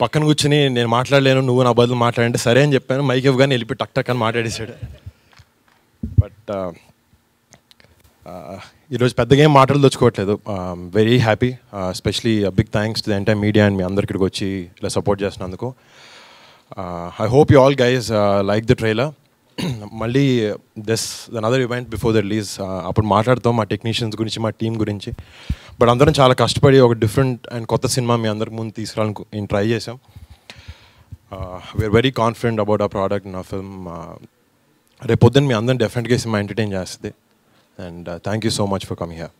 పక్కన కూర్చుని నేను మాట్లాడలేను నువ్వు నా బదులు మాట్లాడంటే సరే అని చెప్పాను మైక్ ఇవ్వగానే కానీ వెళ్ళిపోయి టక్ టక్ అని మాట్లాడేశాడు బట్ ఈరోజు పెద్దగా ఏం మాటలు దొచ్చుకోవట్లేదు very happy especially big thanks to the entire media and మీ అందరికి ఇక్కడికి వచ్చి ఇలా సపోర్ట్ చేసినందుకు I hope you all guys like the trailer మళ్ళీ this the other event before the release అప్పుడు మాట్లాడతాం మా టెక్నీషియన్స్ గురించి మా టీం గురించి బట్ అందరం చాలా కష్టపడి ఒక డిఫరెంట్ అండ్ కొత్త సినిమా మీ అందరికి ముందు తీసుకురావాలను నేను ట్రై చేసాం వీఆర్ వెరీ కాన్ఫిడెంట్ అబౌట్ ఆ ప్రోడక్ట్ నా ఫిల్మ్ రేపు పొద్దున్న మీ అందరం డెఫినెట్గా సినిమా ఎంటర్టైన్ చేస్తుంది and thank you so much for coming here